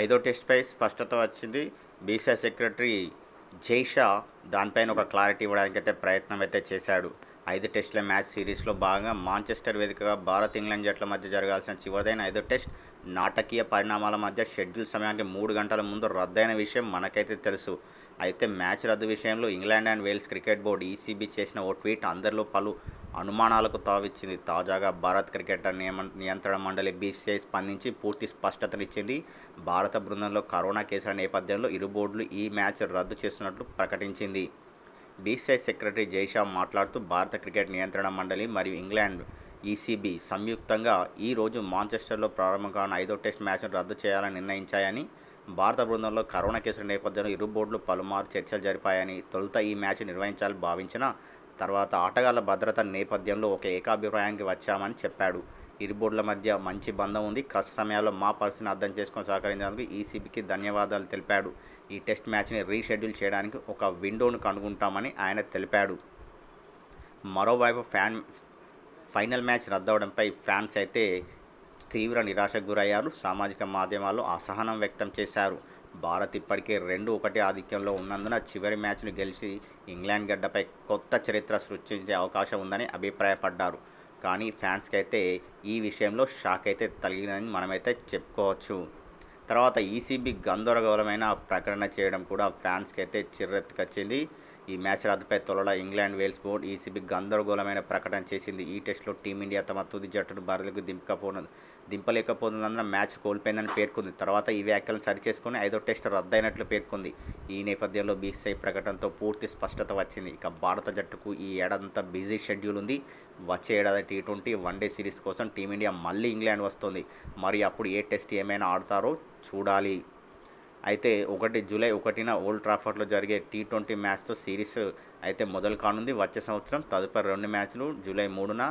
ఐదో టెస్ట్పై స్పష్టత వచ్చింది బీసీఐ సెక్రటరీ జైషా దానిపైన ఒక క్లారిటీ ఇవ్వడానికి అయితే ప్రయత్నం అయితే చేశాడు ఐదు టెస్టుల మ్యాచ్ సిరీస్లో భాగంగా మాంచెస్టర్ వేదికగా భారత్ ఇంగ్లాండ్ జట్ల మధ్య జరగాల్సిన చివరిదైన ఐదో టెస్ట్ నాటకీయ పరిణామాల మధ్య షెడ్యూల్ సమయానికి మూడు గంటల ముందు రద్దయిన విషయం మనకైతే తెలుసు అయితే మ్యాచ్ రద్దు విషయంలో England and Wales cricket board ECB చేసిన ఓ ట్వీట్ అందరిలో పలు అనుమానాలకు తావిచ్చింది తాజాగా భారత్ క్రికెట్ నియమ నియంత్రణ మండలి బీసీఐ స్పందించి పూర్తి స్పష్టతనిచ్చింది భారత బృందంలో కరోనా కేసుల నేపథ్యంలో ఇరు బోర్డులు ఈ మ్యాచ్ రద్దు చేస్తున్నట్లు ప్రకటించింది బీసీఐ సెక్రటరీ జైషా మాట్లాడుతూ భారత క్రికెట్ నియంత్రణ మండలి మరియు ఇంగ్లాండ్ ఈసీబీ సంయుక్తంగా ఈరోజు మాంచెస్టర్లో ప్రారంభం కాని ఐదో టెస్ట్ మ్యాచ్ను రద్దు చేయాలని నిర్ణయించాయని భారత బృందంలో కరోనా కేసుల నేపథ్యంలో ఇరు బోర్డులు పలుమారు చర్చలు జరిపాయని తొలుత ఈ మ్యాచ్ నిర్వహించాలని భావించిన తర్వాత ఆటగాళ్ల భద్రత నేపథ్యంలో ఒక ఏకాభిప్రాయానికి వచ్చామని చెప్పాడు ఇరు బోర్డుల మధ్య మంచి బంధం ఉంది కష్ట సమయాల్లో మా పరిస్థితిని అర్థం చేసుకొని సహకరించడానికి ఈసీబీకి ధన్యవాదాలు తెలిపాడు ఈ టెస్ట్ మ్యాచ్ని రీషెడ్యూల్ చేయడానికి ఒక విండోను కనుగొంటామని ఆయన తెలిపాడు మరోవైపు ఫ్యాన్ ఫైనల్ మ్యాచ్ రద్దవడంపై ఫ్యాన్స్ అయితే తీవ్ర నిరాశకు గురయ్యారు సామాజిక మాధ్యమాల్లో అసహనం వ్యక్తం చేశారు భారత్ ఇప్పటికే రెండు ఒకటి ఆధిక్యంలో ఉన్నందున చివరి మ్యాచ్ను గెలిచి ఇంగ్లాండ్ గడ్డపై కొత్త చరిత్ర సృష్టించే అవకాశం ఉందని అభిప్రాయపడ్డారు కానీ ఫ్యాన్స్కి అయితే ఈ విషయంలో షాక్ అయితే తగిలిందని మనమైతే చెప్పుకోవచ్చు తర్వాత ఈసీబీ గందరగోళమైన ప్రకటన చేయడం కూడా ఫ్యాన్స్కి అయితే చిర్రెత్తుకొచ్చింది ఈ మ్యాచ్ల తొలడ ఇంగ్లాండ్ వేల్స్ బోర్డు ఈసీబీ గందరగోళమైన ప్రకటన చేసింది ఈ టెస్ట్లో టీమిండియా తమ తుది జట్టును బరిలకు దింపకపోను దింపలేకపోతున్నందున మ్యాచ్ కోల్పోయిందని పేర్కొంది తర్వాత ఈ వ్యాఖ్యలను సరిచేసుకుని ఐదో టెస్ట్ రద్దయినట్లు పేర్కొంది ఈ నేపథ్యంలో బీసీఐ ప్రకటనతో పూర్తి స్పష్టత వచ్చింది ఇక భారత జట్టుకు ఈ ఏడాదంతా బిజీ షెడ్యూల్ ఉంది వచ్చే ఏడాది టీ ట్వంటీ వన్డే సిరీస్ కోసం టీమిండియా మళ్ళీ ఇంగ్లాండ్ వస్తుంది మరి అప్పుడు ఏ టెస్ట్ ఏమైనా ఆడతారో చూడాలి అయితే ఒకటి జూలై ఒకటిన ఓల్డ్ ట్రాఫర్లో జరిగే టీ ట్వంటీ మ్యాచ్తో సిరీస్ అయితే మొదలు కానుంది వచ్చే సంవత్సరం తదుపరి రెండు మ్యాచ్లు జూలై మూడున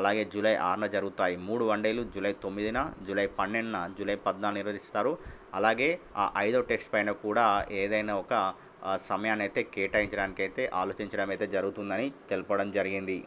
అలాగే జూలై ఆరున జరుగుతాయి మూడు వన్డేలు జూలై తొమ్మిదిన జూలై పన్నెండున జూలై పద్నాలుగు నిర్వహిస్తారు అలాగే ఆ ఐదో టెస్ట్ పైన కూడా ఏదైనా ఒక సమయాన్ని అయితే కేటాయించడానికి అయితే ఆలోచించడం అయితే జరుగుతుందని తెలపడం జరిగింది